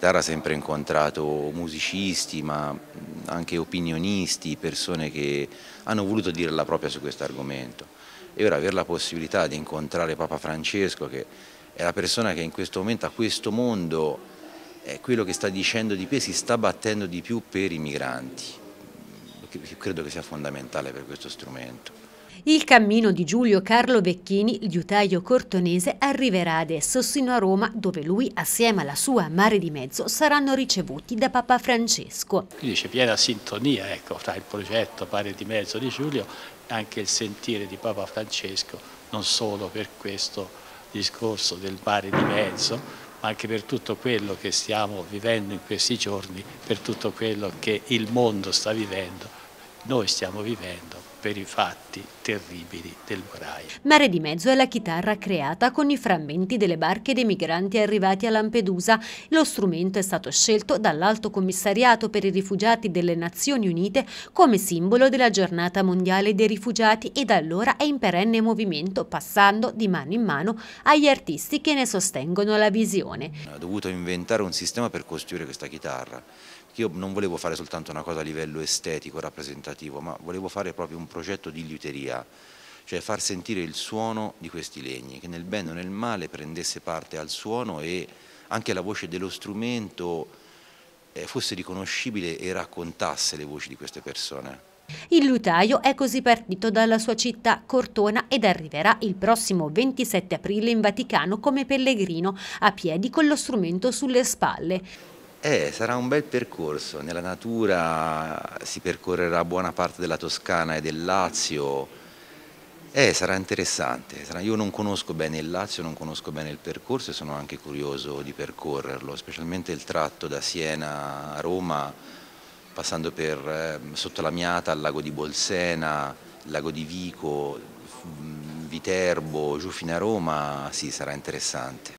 Dara ha sempre incontrato musicisti, ma anche opinionisti, persone che hanno voluto dire la propria su questo argomento. E ora avere la possibilità di incontrare Papa Francesco, che è la persona che in questo momento a questo mondo è quello che sta dicendo di più e si sta battendo di più per i migranti, credo che sia fondamentale per questo strumento. Il cammino di Giulio Carlo Vecchini, liutaio cortonese, arriverà adesso sino a Roma, dove lui, assieme alla sua Mare di Mezzo, saranno ricevuti da Papa Francesco. Quindi c'è piena sintonia ecco, tra il progetto Mare di Mezzo di Giulio e anche il sentire di Papa Francesco, non solo per questo discorso del Mare di Mezzo, ma anche per tutto quello che stiamo vivendo in questi giorni, per tutto quello che il mondo sta vivendo noi stiamo vivendo per i fatti terribili del Morai. Mare di mezzo è la chitarra creata con i frammenti delle barche dei migranti arrivati a Lampedusa. Lo strumento è stato scelto dall'Alto Commissariato per i Rifugiati delle Nazioni Unite come simbolo della giornata mondiale dei rifugiati e da allora è in perenne movimento, passando di mano in mano agli artisti che ne sostengono la visione. Ho dovuto inventare un sistema per costruire questa chitarra. Io non volevo fare soltanto una cosa a livello estetico, rappresentativo portativo, ma volevo fare proprio un progetto di liuteria, cioè far sentire il suono di questi legni, che nel bene o nel male prendesse parte al suono e anche la voce dello strumento eh, fosse riconoscibile e raccontasse le voci di queste persone. Il lutaio è così partito dalla sua città Cortona ed arriverà il prossimo 27 aprile in Vaticano come pellegrino, a piedi con lo strumento sulle spalle. Eh, sarà un bel percorso, nella natura si percorrerà buona parte della Toscana e del Lazio, eh, sarà interessante, io non conosco bene il Lazio, non conosco bene il percorso e sono anche curioso di percorrerlo, specialmente il tratto da Siena a Roma, passando per eh, sotto la Miata al lago di Bolsena, il lago di Vico, Viterbo, giù fino a Roma, sì, sarà interessante.